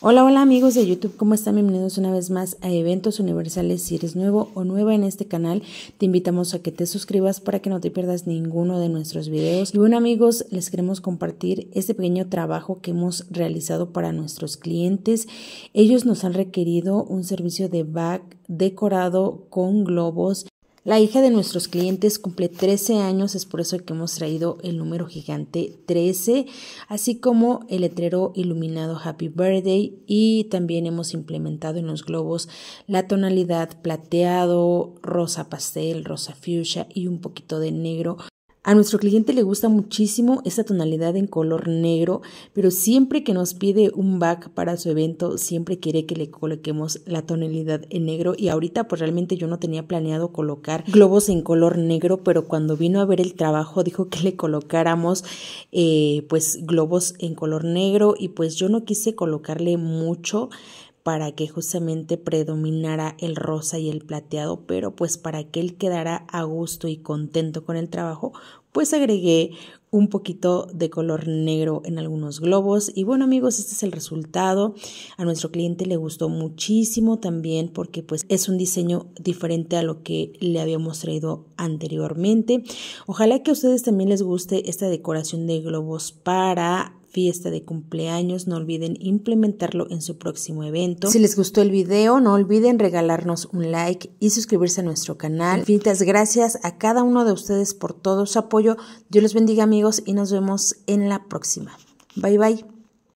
Hola, hola amigos de YouTube, ¿cómo están? Bienvenidos una vez más a Eventos Universales. Si eres nuevo o nueva en este canal, te invitamos a que te suscribas para que no te pierdas ninguno de nuestros videos. Y bueno amigos, les queremos compartir este pequeño trabajo que hemos realizado para nuestros clientes. Ellos nos han requerido un servicio de back decorado con globos la hija de nuestros clientes cumple 13 años, es por eso que hemos traído el número gigante 13, así como el letrero iluminado Happy Birthday y también hemos implementado en los globos la tonalidad plateado, rosa pastel, rosa fuchsia y un poquito de negro. A nuestro cliente le gusta muchísimo esa tonalidad en color negro, pero siempre que nos pide un back para su evento, siempre quiere que le coloquemos la tonalidad en negro y ahorita pues realmente yo no tenía planeado colocar globos en color negro, pero cuando vino a ver el trabajo dijo que le colocáramos eh, pues globos en color negro y pues yo no quise colocarle mucho para que justamente predominara el rosa y el plateado, pero pues para que él quedara a gusto y contento con el trabajo, pues agregué un poquito de color negro en algunos globos y bueno amigos este es el resultado a nuestro cliente le gustó muchísimo también porque pues es un diseño diferente a lo que le habíamos traído anteriormente ojalá que a ustedes también les guste esta decoración de globos para fiesta de cumpleaños, no olviden implementarlo en su próximo evento. Si les gustó el video, no olviden regalarnos un like y suscribirse a nuestro canal. Infinitas gracias a cada uno de ustedes por todo su apoyo. Dios los bendiga amigos y nos vemos en la próxima. Bye bye.